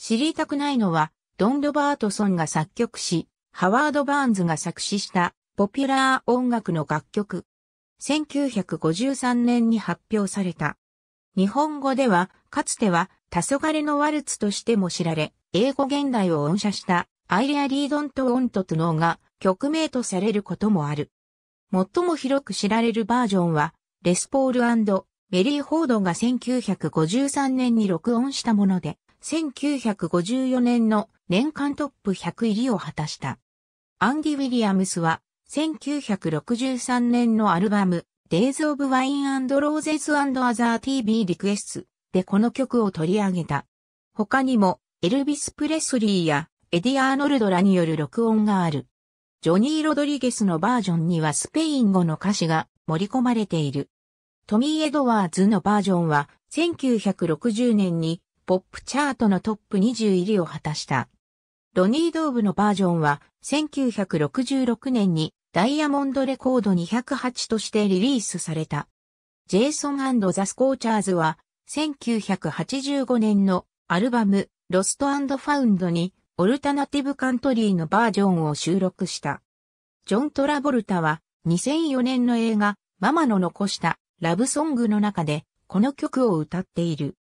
知りたくないのは、ドン・ロバートソンが作曲し、ハワード・バーンズが作詞したポピュラー音楽の楽曲。1953年に発表された。日本語では、かつては、黄昏のワルツとしても知られ、英語現代を音写したアイレアリードント・オントトノーが曲名とされることもある。最も広く知られるバージョンは、レスポールメリー・フォードが1953年に録音したもので、1954年の年間トップ100入りを果たした。アンディ・ウィリアムスは、1963年のアルバム、Days of Wine and Roses and Other TV Requests でこの曲を取り上げた。他にも、エルビス・プレスリーや、エディ・アーノルドらによる録音がある。ジョニー・ロドリゲスのバージョンにはスペイン語の歌詞が盛り込まれている。トミー・エドワーズのバージョンは1960年にポップチャートのトップ20入りを果たした。ロニー・ドーブのバージョンは1966年にダイヤモンドレコード208としてリリースされた。ジェイソンザ・スコーチャーズは1985年のアルバムロストファウンドにオルタナティブカントリーのバージョンを収録した。ジョン・トラボルタは2004年の映画ママの残したラブソングの中でこの曲を歌っている。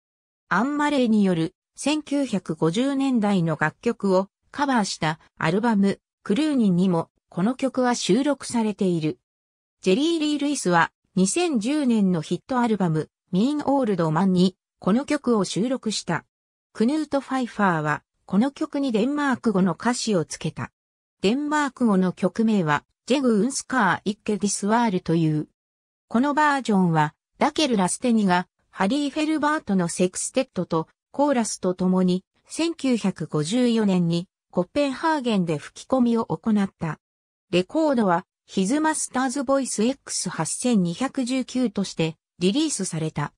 アンマレーによる1950年代の楽曲をカバーしたアルバムクルーニンにもこの曲は収録されている。ジェリー・リー・ルイスは2010年のヒットアルバムミーン・オールド・マンにこの曲を収録した。クヌート・ファイファーはこの曲にデンマーク語の歌詞をつけた。デンマーク語の曲名はジェグ・ウンスカー・イッケ・ディスワールという。このバージョンはダケル・ラステニがハリー・フェルバートのセクステットとコーラスと共に、1954年にコッペンハーゲンで吹き込みを行った。レコードは、ヒズマスターズボイス X8219 としてリリースされた。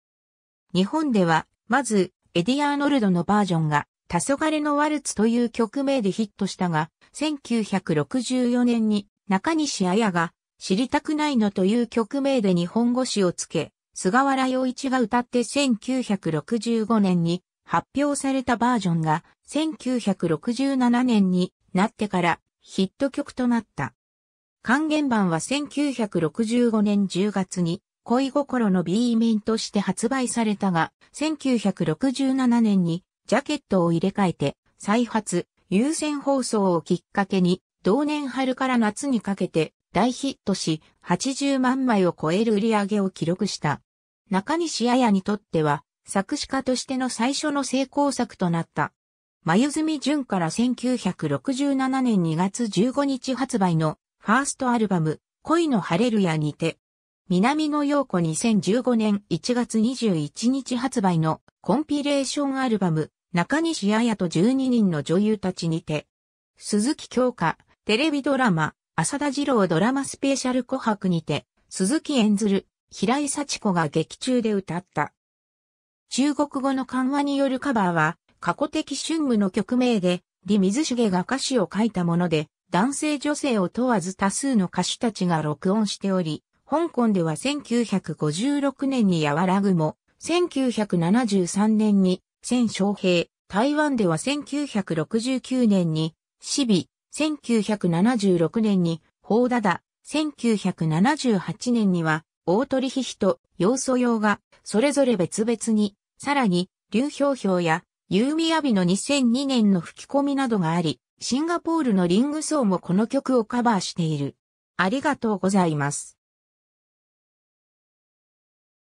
日本では、まず、エディ・アーノルドのバージョンが、黄昏のワルツという曲名でヒットしたが、1964年に中西彩が、知りたくないのという曲名で日本語詞をつけ、菅原洋一が歌って1965年に発表されたバージョンが1967年になってからヒット曲となった。還元版は1965年10月に恋心の B 面として発売されたが、1967年にジャケットを入れ替えて再発、優先放送をきっかけに、同年春から夏にかけて大ヒットし、80万枚を超える売り上げを記録した。中西彩にとっては、作詞家としての最初の成功作となった。眉住淳から1967年2月15日発売のファーストアルバム、恋のハレルヤにて、南野陽子2015年1月21日発売のコンピレーションアルバム、中西彩と12人の女優たちにて、鈴木京香、テレビドラマ、浅田二郎ドラマスペシャル琥珀にて、鈴木演ずる、平井幸子が劇中で歌った。中国語の緩和によるカバーは、過去的春夢の曲名で、李水重が歌詞を書いたもので、男性女性を問わず多数の歌手たちが録音しており、香港では1956年に和らぐも、1973年に、千昌平、台湾では1969年に、シビ、1976年に、ホーダダ、1978年には、大鳥ヒヒと要素用が、それぞれ別々に、さらに、流氷氷や、ユーミアビの2002年の吹き込みなどがあり、シンガポールのリングソーもこの曲をカバーしている。ありがとうございます。